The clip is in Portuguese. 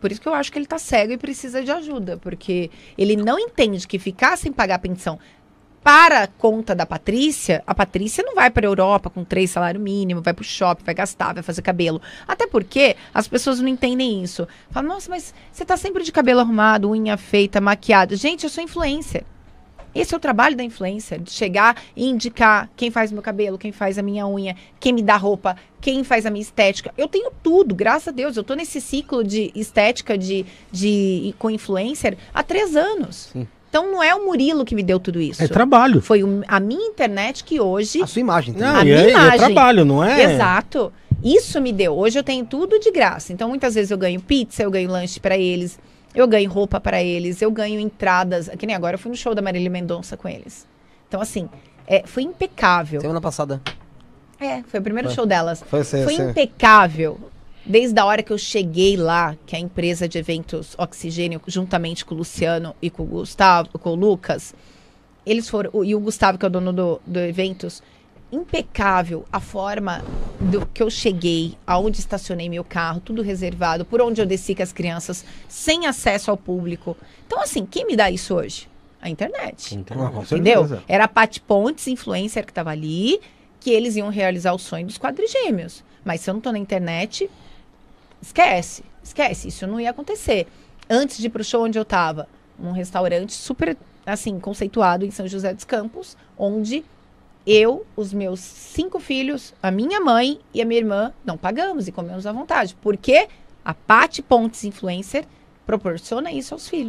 Por isso que eu acho que ele está cego e precisa de ajuda, porque ele não entende que ficar sem pagar a pensão para conta da Patrícia, a Patrícia não vai para a Europa com três salário mínimo, vai para o shopping, vai gastar, vai fazer cabelo. Até porque as pessoas não entendem isso. Falam, nossa, mas você está sempre de cabelo arrumado, unha feita, maquiado. Gente, eu sou influencer. Esse é o trabalho da influencer, de chegar e indicar quem faz meu cabelo, quem faz a minha unha, quem me dá roupa, quem faz a minha estética. Eu tenho tudo, graças a Deus. Eu tô nesse ciclo de estética de, de com influencer há três anos. Sim. Então não é o Murilo que me deu tudo isso. É trabalho. Foi a minha internet que hoje. A sua imagem, Não, a minha é, imagem. é trabalho, não é? Exato. Isso me deu. Hoje eu tenho tudo de graça. Então muitas vezes eu ganho pizza, eu ganho lanche para eles. Eu ganho roupa para eles, eu ganho entradas. Que nem agora eu fui no show da Marília Mendonça com eles. Então, assim, é, foi impecável. Semana passada. É, foi o primeiro foi. show delas. Foi, sim, foi sim. impecável. Desde a hora que eu cheguei lá, que a empresa de eventos Oxigênio, juntamente com o Luciano e com o Gustavo, com o Lucas, eles foram. E o Gustavo, que é o dono do, do eventos, impecável a forma do que eu cheguei, aonde estacionei meu carro, tudo reservado, por onde eu desci com as crianças, sem acesso ao público. Então, assim, quem me dá isso hoje? A internet. internet. Entendeu? Era a Pat Pontes, influencer que estava ali, que eles iam realizar o sonho dos quadrigêmeos. Mas se eu não estou na internet, esquece, esquece, isso não ia acontecer. Antes de ir pro show onde eu estava, num restaurante super assim conceituado em São José dos Campos, onde eu, os meus cinco filhos, a minha mãe e a minha irmã não pagamos e comemos à vontade, porque a Paty Pontes Influencer proporciona isso aos filhos.